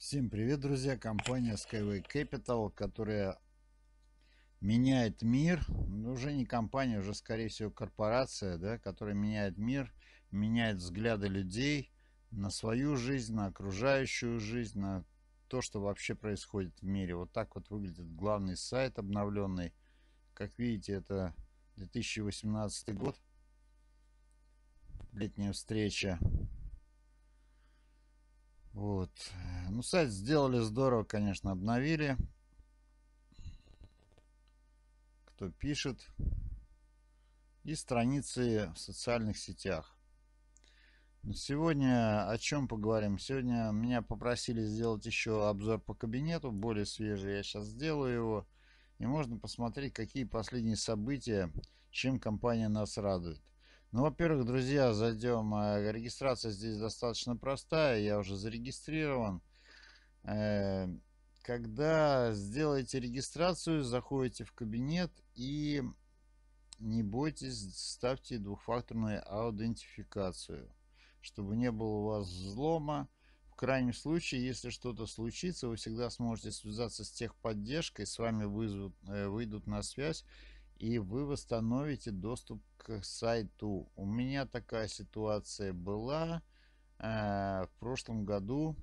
Всем привет, друзья! Компания Skyway Capital, которая меняет мир. Ну, уже не компания, уже, скорее всего, корпорация, да, которая меняет мир, меняет взгляды людей на свою жизнь, на окружающую жизнь, на то, что вообще происходит в мире. Вот так вот выглядит главный сайт обновленный. Как видите, это 2018 год. Летняя встреча. Вот. Ну, сайт сделали здорово, конечно, обновили. Кто пишет. И страницы в социальных сетях. Ну, сегодня о чем поговорим? Сегодня меня попросили сделать еще обзор по кабинету, более свежий. Я сейчас сделаю его. И можно посмотреть, какие последние события, чем компания нас радует. Ну, во-первых, друзья, зайдем. Э, регистрация здесь достаточно простая. Я уже зарегистрирован. Э, когда сделаете регистрацию, заходите в кабинет и не бойтесь, ставьте двухфакторную аутентификацию, чтобы не было у вас взлома. В крайнем случае, если что-то случится, вы всегда сможете связаться с техподдержкой, с вами вызовут, э, выйдут на связь и вы восстановите доступ к сайту. У меня такая ситуация была э, в прошлом году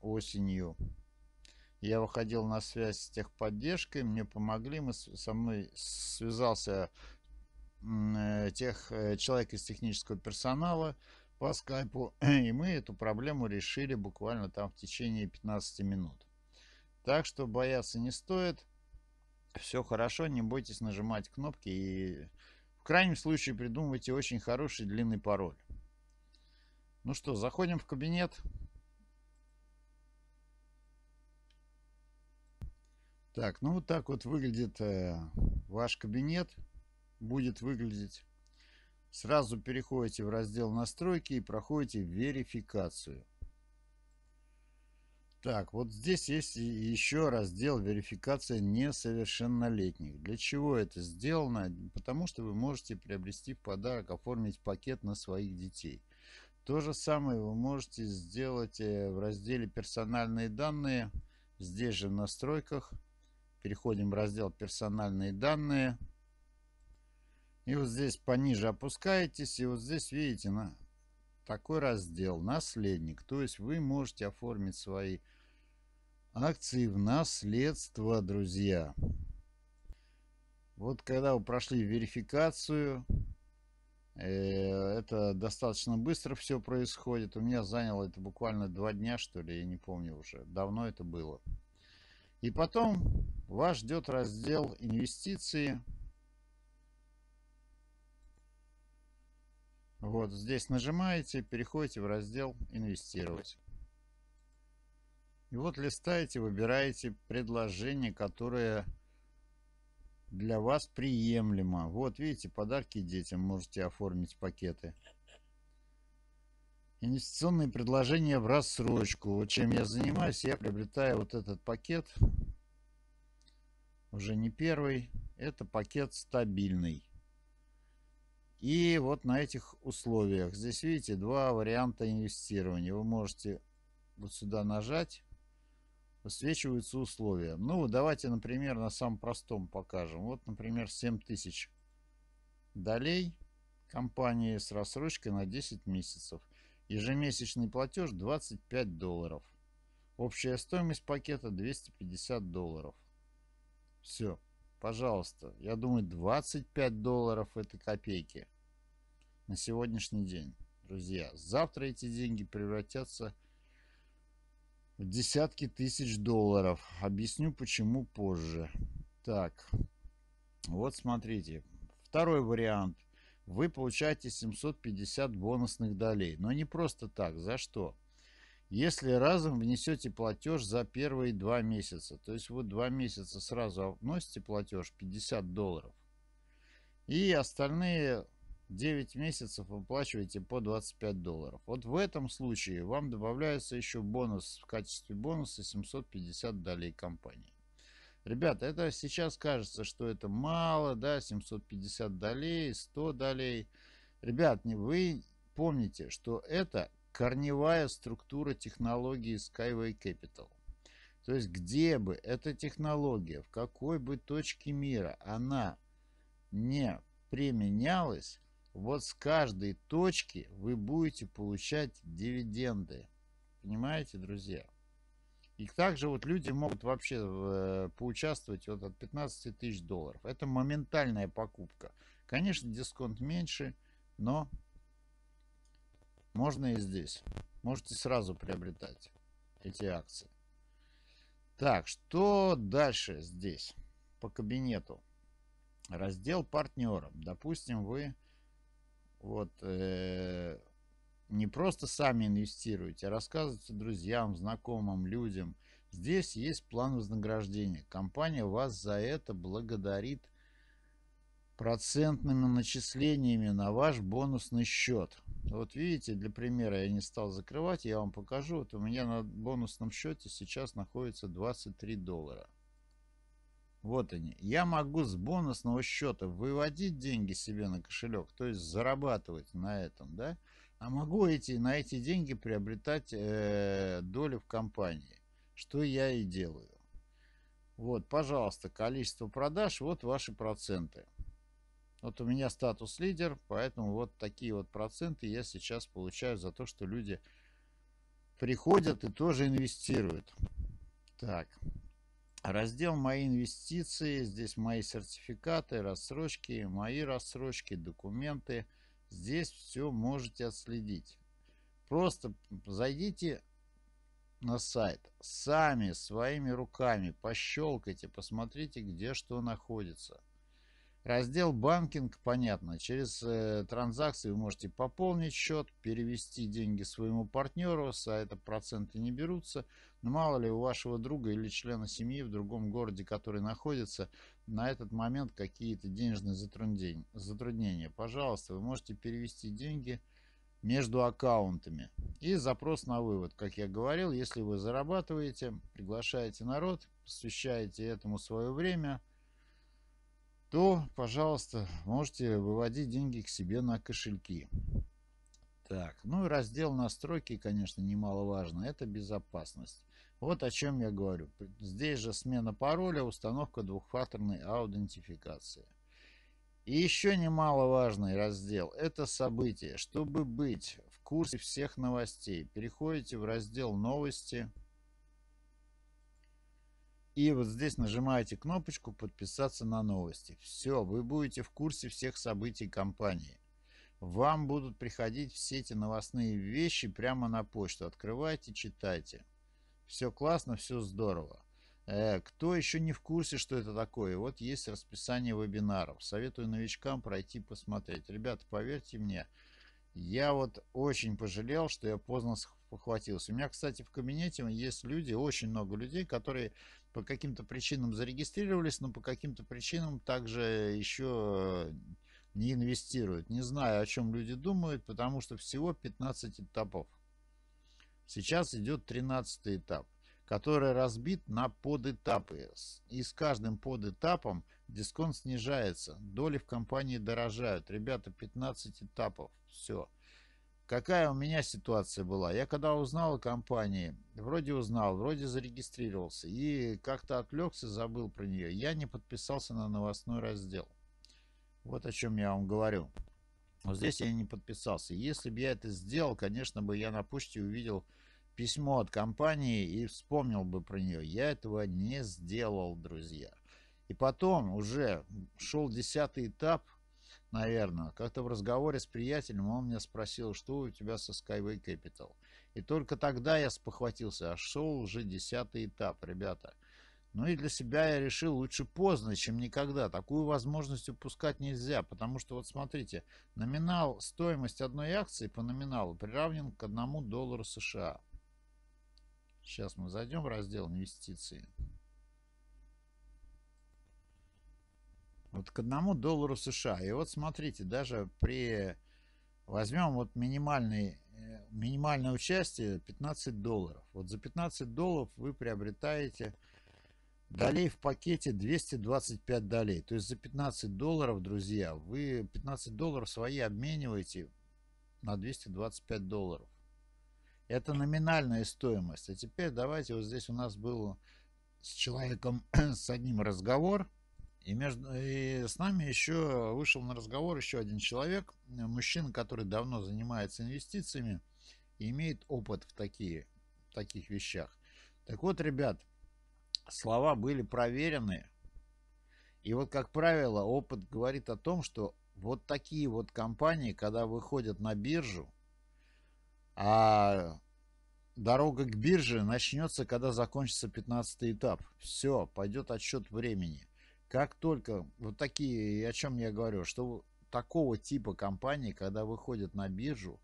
осенью. Я выходил на связь с техподдержкой, мне помогли, мы со мной связался э, тех, э, человек из технического персонала по скайпу, и мы эту проблему решили буквально там в течение 15 минут. Так что бояться не стоит, все хорошо, не бойтесь нажимать кнопки и в крайнем случае придумывайте очень хороший длинный пароль. Ну что, заходим в кабинет. Так, ну вот так вот выглядит э, ваш кабинет. Будет выглядеть. Сразу переходите в раздел настройки и проходите верификацию. Так, вот здесь есть еще раздел верификация несовершеннолетних. Для чего это сделано? Потому что вы можете приобрести в подарок, оформить пакет на своих детей. То же самое вы можете сделать э, в разделе персональные данные. Здесь же в настройках Переходим в раздел «Персональные данные». И вот здесь пониже опускаетесь, и вот здесь видите на такой раздел «Наследник». То есть вы можете оформить свои акции в наследство, друзья. Вот когда вы прошли верификацию, э, это достаточно быстро все происходит. У меня заняло это буквально два дня, что ли, я не помню уже. Давно это было. И потом вас ждет раздел «Инвестиции». Вот здесь нажимаете, переходите в раздел «Инвестировать». И вот листаете, выбираете предложение, которое для вас приемлемо. Вот видите, подарки детям можете оформить пакеты. Инвестиционные предложения в рассрочку. Вот чем я занимаюсь, я приобретаю вот этот пакет уже не первый, это пакет стабильный. И вот на этих условиях, здесь видите, два варианта инвестирования. Вы можете вот сюда нажать, высвечиваются условия. Ну, давайте, например, на самом простом покажем. Вот, например, 7000 долей компании с рассрочкой на 10 месяцев. Ежемесячный платеж 25 долларов. Общая стоимость пакета 250 долларов. Все, пожалуйста. Я думаю, 25 долларов это копейки на сегодняшний день, друзья. Завтра эти деньги превратятся в десятки тысяч долларов. Объясню, почему позже. Так, вот смотрите. Второй вариант. Вы получаете 750 бонусных долей. Но не просто так. За что? За что? если разом внесете платеж за первые два месяца. То есть вот два месяца сразу вносите платеж 50 долларов. И остальные 9 месяцев выплачиваете по 25 долларов. Вот в этом случае вам добавляется еще бонус в качестве бонуса 750 долей компании. Ребята, это сейчас кажется, что это мало, да, 750 долей, 100 долей. Ребят, вы помните, что это корневая структура технологии Skyway Capital. То есть где бы эта технология, в какой бы точке мира она не применялась, вот с каждой точки вы будете получать дивиденды. Понимаете, друзья? И также вот люди могут вообще э, поучаствовать вот от 15 тысяч долларов. Это моментальная покупка. Конечно, дисконт меньше, но можно и здесь. Можете сразу приобретать эти акции. Так, что дальше здесь по кабинету? Раздел партнерам. Допустим, вы вот э, не просто сами инвестируете, а рассказываете друзьям, знакомым, людям. Здесь есть план вознаграждения. Компания вас за это благодарит процентными начислениями на ваш бонусный счет. Вот видите, для примера я не стал закрывать, я вам покажу. Вот у меня на бонусном счете сейчас находится 23 доллара. Вот они. Я могу с бонусного счета выводить деньги себе на кошелек, то есть зарабатывать на этом, да? А могу эти, на эти деньги приобретать э, доли в компании, что я и делаю. Вот, пожалуйста, количество продаж, вот ваши проценты. Вот у меня статус лидер, поэтому вот такие вот проценты я сейчас получаю за то, что люди приходят и тоже инвестируют. Так, раздел «Мои инвестиции», здесь мои сертификаты, рассрочки, мои рассрочки, документы. Здесь все можете отследить. Просто зайдите на сайт, сами, своими руками пощелкайте, посмотрите, где что находится. Раздел банкинг, понятно, через э, транзакции вы можете пополнить счет, перевести деньги своему партнеру, с это проценты не берутся. Но мало ли у вашего друга или члена семьи в другом городе, который находится, на этот момент какие-то денежные затруднения. затруднения. Пожалуйста, вы можете перевести деньги между аккаунтами. И запрос на вывод. Как я говорил, если вы зарабатываете, приглашаете народ, посвящаете этому свое время – то, пожалуйста, можете выводить деньги к себе на кошельки. Так, ну и раздел настройки, конечно, немаловажно, это безопасность. Вот о чем я говорю. Здесь же смена пароля, установка двухфакторной аутентификации. И еще немаловажный раздел – это события. Чтобы быть в курсе всех новостей, переходите в раздел «Новости», и вот здесь нажимаете кнопочку «Подписаться на новости». Все, вы будете в курсе всех событий компании. Вам будут приходить все эти новостные вещи прямо на почту. Открывайте, читайте. Все классно, все здорово. Э, кто еще не в курсе, что это такое? Вот есть расписание вебинаров. Советую новичкам пройти посмотреть. Ребята, поверьте мне, я вот очень пожалел, что я поздно похватился. У меня, кстати, в кабинете есть люди, очень много людей, которые по каким-то причинам зарегистрировались, но по каким-то причинам также еще не инвестируют. Не знаю, о чем люди думают, потому что всего 15 этапов. Сейчас идет 13 этап, который разбит на подэтапы. И с каждым подэтапом дисконт снижается, доли в компании дорожают. Ребята, 15 этапов, все. Все. Какая у меня ситуация была? Я когда узнал о компании, вроде узнал, вроде зарегистрировался и как-то отвлекся, забыл про нее. Я не подписался на новостной раздел. Вот о чем я вам говорю. Вот здесь я не подписался. Если бы я это сделал, конечно бы я на почте увидел письмо от компании и вспомнил бы про нее. Я этого не сделал, друзья. И потом уже шел десятый этап Наверное. Как-то в разговоре с приятелем он меня спросил, что у тебя со Skyway Capital. И только тогда я спохватился, а шел уже десятый этап, ребята. Ну и для себя я решил лучше поздно, чем никогда. Такую возможность упускать нельзя, потому что вот смотрите, номинал, стоимость одной акции по номиналу приравнен к одному доллару США. Сейчас мы зайдем в раздел инвестиции. Вот к одному доллару США. И вот смотрите, даже при... Возьмем вот минимальный, э, минимальное участие 15 долларов. Вот за 15 долларов вы приобретаете долей в пакете 225 долей. То есть за 15 долларов, друзья, вы 15 долларов свои обмениваете на 225 долларов. Это номинальная стоимость. А теперь давайте вот здесь у нас был с человеком, с одним разговор. И, между, и с нами еще вышел на разговор еще один человек, э, мужчина, который давно занимается инвестициями и имеет опыт в, такие, в таких вещах. Так вот, ребят, слова были проверены. И вот, как правило, опыт говорит о том, что вот такие вот компании, когда выходят на биржу, а дорога к бирже начнется, когда закончится 15 этап. Все, пойдет отсчет времени. Как только вот такие, о чем я говорю, что такого типа компании, когда выходят на биржу,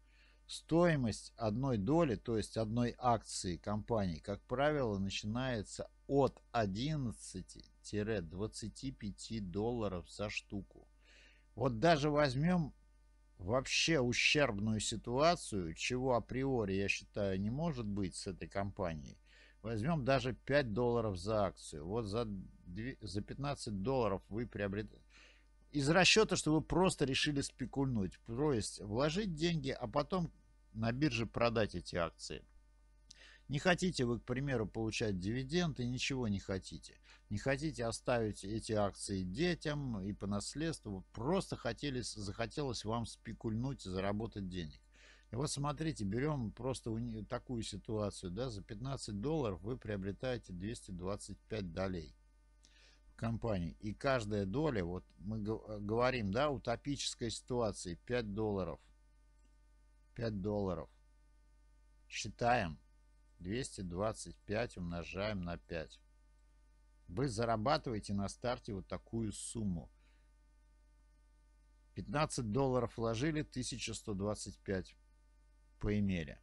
стоимость одной доли, то есть одной акции компании, как правило, начинается от 11-25 долларов за штуку. Вот даже возьмем вообще ущербную ситуацию, чего априори, я считаю, не может быть с этой компанией, Возьмем даже 5 долларов за акцию. Вот за, 2, за 15 долларов вы приобретаете. Из расчета, что вы просто решили спекульнуть. То есть вложить деньги, а потом на бирже продать эти акции. Не хотите вы, к примеру, получать дивиденды, ничего не хотите. Не хотите оставить эти акции детям и по наследству. Просто хотелось, захотелось вам спекульнуть и заработать денег. И вот смотрите, берем просто такую ситуацию, да, за 15 долларов вы приобретаете 225 долей в компании. И каждая доля, вот мы э, говорим, да, утопическая ситуация, 5 долларов. 5 долларов. Считаем. 225 умножаем на 5. Вы зарабатываете на старте вот такую сумму. 15 долларов вложили, 1125 поимели.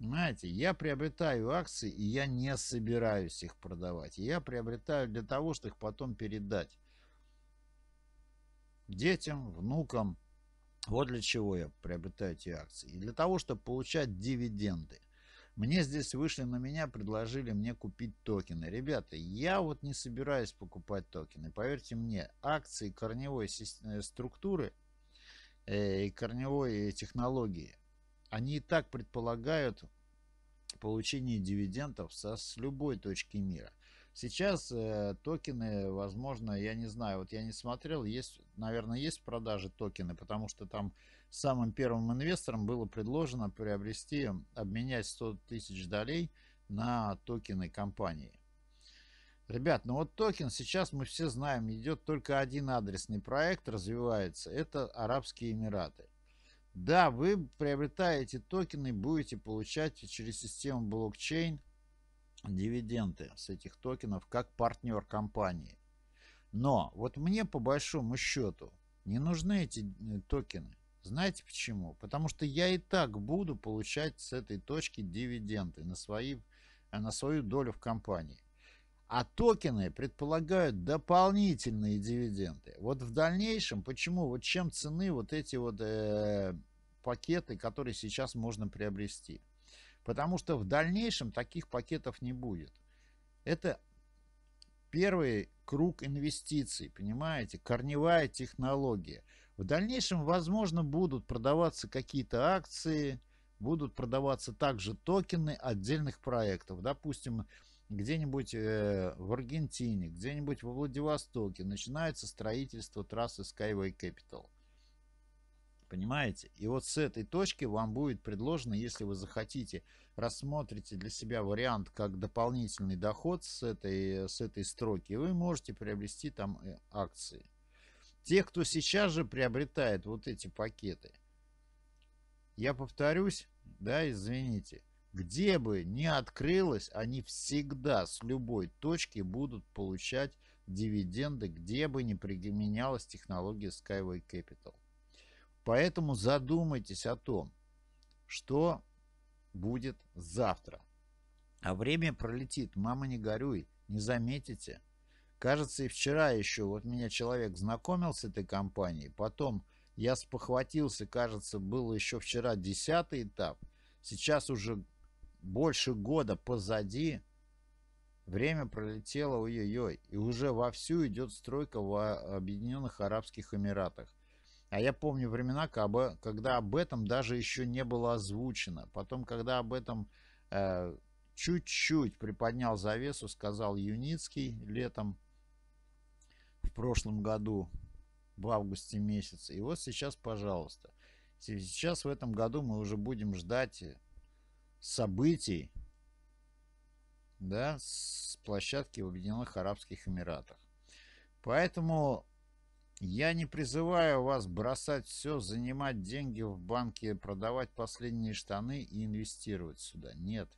Знаете, я приобретаю акции, и я не собираюсь их продавать. Я приобретаю для того, чтобы их потом передать детям, внукам. Вот для чего я приобретаю эти акции. И для того, чтобы получать дивиденды. Мне здесь вышли на меня, предложили мне купить токены. Ребята, я вот не собираюсь покупать токены. Поверьте мне, акции корневой э, структуры э, и корневой э, технологии – они и так предполагают получение дивидендов со, с любой точки мира. Сейчас э, токены, возможно, я не знаю, вот я не смотрел, есть, наверное, есть в продаже токены, потому что там самым первым инвесторам было предложено приобрести, обменять 100 тысяч долей на токены компании. Ребят, ну вот токен сейчас мы все знаем, идет только один адресный проект, развивается, это Арабские Эмираты. Да, вы приобретаете токены, и будете получать через систему блокчейн дивиденды с этих токенов как партнер компании. Но вот мне по большому счету не нужны эти э, токены. Знаете почему? Потому что я и так буду получать с этой точки дивиденды на, свои, э, на свою долю в компании а токены предполагают дополнительные дивиденды. Вот в дальнейшем, почему, вот чем цены вот эти вот э, пакеты, которые сейчас можно приобрести? Потому что в дальнейшем таких пакетов не будет. Это первый круг инвестиций, понимаете, корневая технология. В дальнейшем, возможно, будут продаваться какие-то акции, будут продаваться также токены отдельных проектов. Допустим, где-нибудь э, в Аргентине, где-нибудь во Владивостоке начинается строительство трассы Skyway Capital. Понимаете? И вот с этой точки вам будет предложено, если вы захотите, рассмотрите для себя вариант как дополнительный доход с этой, с этой строки, вы можете приобрести там э, акции. Те, кто сейчас же приобретает вот эти пакеты, я повторюсь, да, извините – где бы ни открылось, они всегда с любой точки будут получать дивиденды, где бы ни применялась технология Skyway Capital. Поэтому задумайтесь о том, что будет завтра. А время пролетит, мама не горюй, не заметите. Кажется, и вчера еще вот меня человек знакомил с этой компанией, потом я спохватился, кажется, был еще вчера десятый этап, сейчас уже больше года позади, время пролетело ой-ой-ой, и уже вовсю идет стройка в а, Объединенных Арабских Эмиратах. А я помню времена, когда об этом даже еще не было озвучено. Потом, когда об этом э, чуть-чуть приподнял завесу, сказал Юницкий летом в прошлом году, в августе месяце. И вот сейчас, пожалуйста. Сейчас в этом году мы уже будем ждать э, событий да, с площадки в Объединенных Арабских Эмиратах. Поэтому я не призываю вас бросать все, занимать деньги в банке, продавать последние штаны и инвестировать сюда. Нет.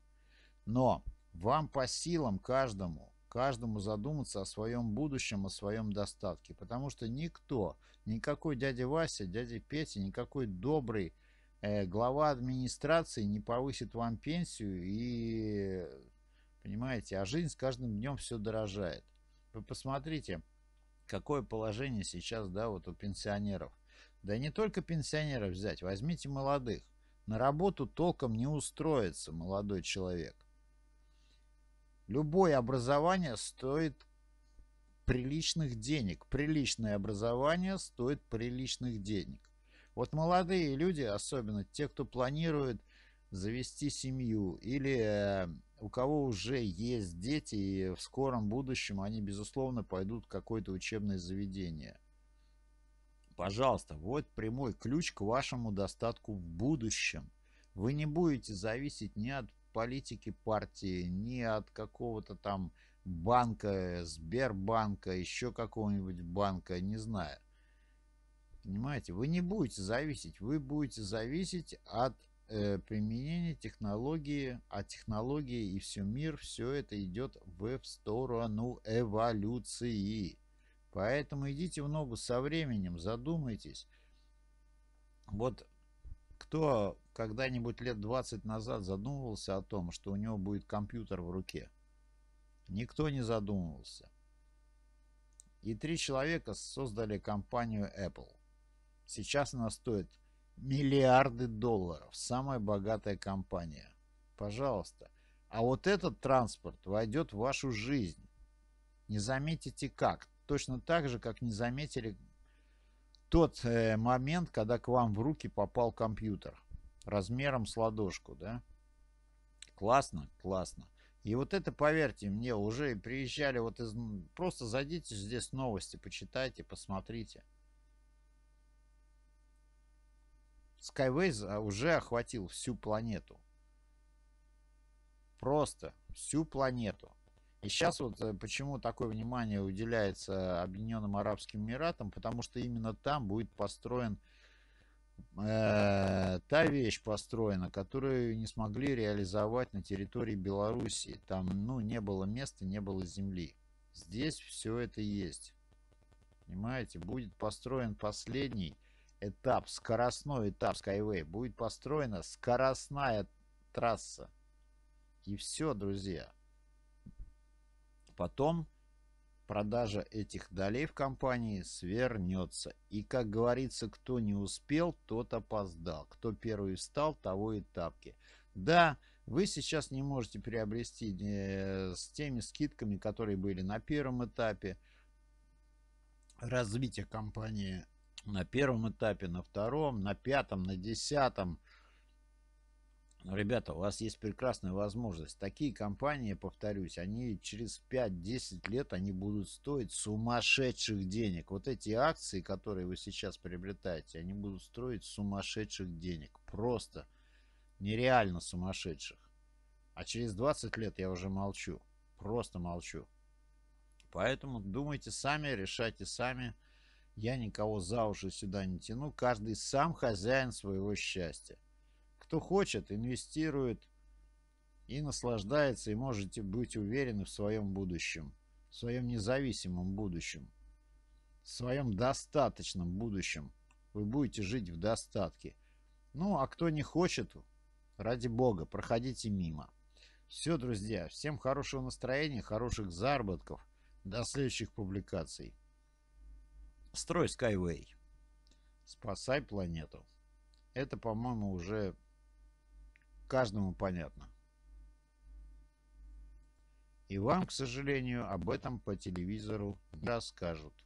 Но вам по силам каждому, каждому задуматься о своем будущем, о своем достатке. Потому что никто, никакой дядя Вася, дядя Петя, никакой добрый Э, глава администрации не повысит вам пенсию и, понимаете, а жизнь с каждым днем все дорожает. Вы посмотрите, какое положение сейчас, да, вот у пенсионеров. Да не только пенсионеров взять, возьмите молодых. На работу толком не устроится молодой человек. Любое образование стоит приличных денег. Приличное образование стоит приличных денег. Вот молодые люди, особенно те, кто планирует завести семью или э, у кого уже есть дети, и в скором будущем они, безусловно, пойдут в какое-то учебное заведение. Пожалуйста, вот прямой ключ к вашему достатку в будущем. Вы не будете зависеть ни от политики партии, ни от какого-то там банка, э, Сбербанка, еще какого-нибудь банка, не знаю. Понимаете, вы не будете зависеть, вы будете зависеть от э, применения технологии, а технологии и все мир, все это идет в сторону эволюции. Поэтому идите в ногу со временем, задумайтесь. Вот кто когда-нибудь лет 20 назад задумывался о том, что у него будет компьютер в руке? Никто не задумывался. И три человека создали компанию Apple. Сейчас она стоит миллиарды долларов. Самая богатая компания. Пожалуйста. А вот этот транспорт войдет в вашу жизнь. Не заметите как. Точно так же, как не заметили тот э, момент, когда к вам в руки попал компьютер. Размером с ладошку, да? Классно, классно. И вот это, поверьте мне, уже приезжали вот из... Просто зайдите здесь новости, почитайте, посмотрите. Skyways а, уже охватил всю планету. Просто всю планету. И сейчас вот э, почему такое внимание уделяется Объединенным Арабским Эмиратам, потому что именно там будет построен э, та вещь построена, которую не смогли реализовать на территории Белоруссии. Там, ну, не было места, не было земли. Здесь все это есть. Понимаете, будет построен последний этап, скоростной этап Skyway, будет построена скоростная трасса. И все, друзья. Потом продажа этих долей в компании свернется. И, как говорится, кто не успел, тот опоздал. Кто первый встал, того и тапки. Да, вы сейчас не можете приобрести э, с теми скидками, которые были на первом этапе развития компании на первом этапе, на втором, на пятом, на десятом. Ребята, у вас есть прекрасная возможность. Такие компании, повторюсь, они через 5-10 лет они будут стоить сумасшедших денег. Вот эти акции, которые вы сейчас приобретаете, они будут стоить сумасшедших денег. Просто нереально сумасшедших. А через 20 лет я уже молчу. Просто молчу. Поэтому думайте сами, решайте сами. Я никого за уши сюда не тяну, каждый сам хозяин своего счастья. Кто хочет, инвестирует и наслаждается, и можете быть уверены в своем будущем, в своем независимом будущем, в своем достаточном будущем. Вы будете жить в достатке. Ну, а кто не хочет, ради бога, проходите мимо. Все, друзья, всем хорошего настроения, хороших заработков. До следующих публикаций. Строй Skyway. Спасай планету. Это, по-моему, уже каждому понятно. И вам, к сожалению, об этом по телевизору не расскажут.